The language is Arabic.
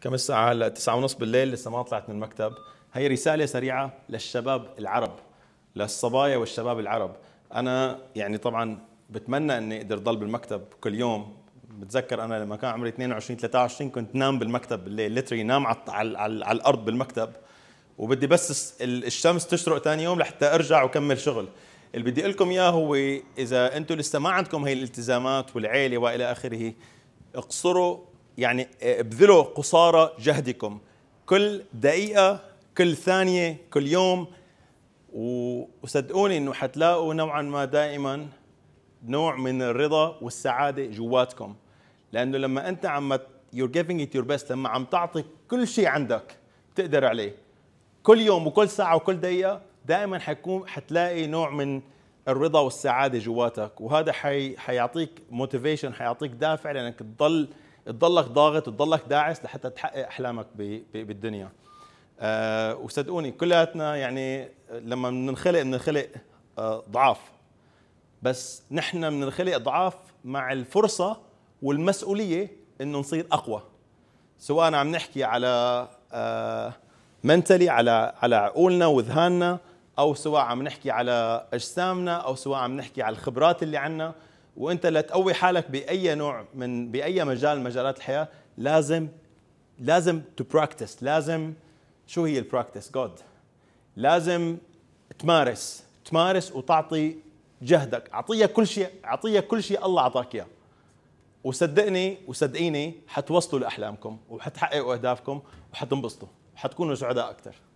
كم الساعة هلا تسعة ونص بالليل لسه ما طلعت من المكتب هي رسالة سريعة للشباب العرب للصبايا والشباب العرب أنا يعني طبعا بتمنى إني أقدر ضل بالمكتب كل يوم بتذكر انا لما كان عمري 22 23 كنت نام بالمكتب بالليل ليتري نام على, على, على, على الارض بالمكتب وبدي بس الشمس تشرق ثاني يوم لحتى ارجع وكمل شغل اللي بدي اقول لكم اياه هو اذا انتم لسه ما عندكم هي الالتزامات والعيله والى اخره اقصروا يعني ابذلوا قصارى جهدكم كل دقيقة كل ثانية كل يوم وصدقوني انه حتلاقوا نوعا ما دائما نوع من الرضا والسعادة جواتكم لانه لما انت عم you're giving it your best لما عم تعطي كل شيء عندك بتقدر عليه كل يوم وكل ساعة وكل دقيقة دائما حيكون حتلاقي نوع من الرضا والسعادة جواتك وهذا حي... حيعطيك موتيفيشن حيعطيك دافع لانك تضل تضلك ضاغط تضلك داعس لحتى تحقق احلامك بالدنيا أه وصدقوني كلياتنا يعني لما بننخلق بننخلق آه، ضعاف بس نحن بننخلق ضعاف مع الفرصه والمسؤوليه انه نصير اقوى سواء عم نحكي على أه منتلي على على عقولنا وذهاننا او سواء عم نحكي على اجسامنا او سواء عم نحكي على الخبرات اللي عندنا وانت لتقوي حالك باي نوع من باي مجال من مجالات الحياه لازم لازم تو براكتس لازم شو هي البراكتس جود لازم تمارس تمارس وتعطي جهدك اعطيه كل شيء اعطيه كل شيء الله اعطاك اياه وصدقني وصدقيني حتوصلوا لاحلامكم وحتحققوا اهدافكم وحتنبسطوا وحتكونوا سعداء اكثر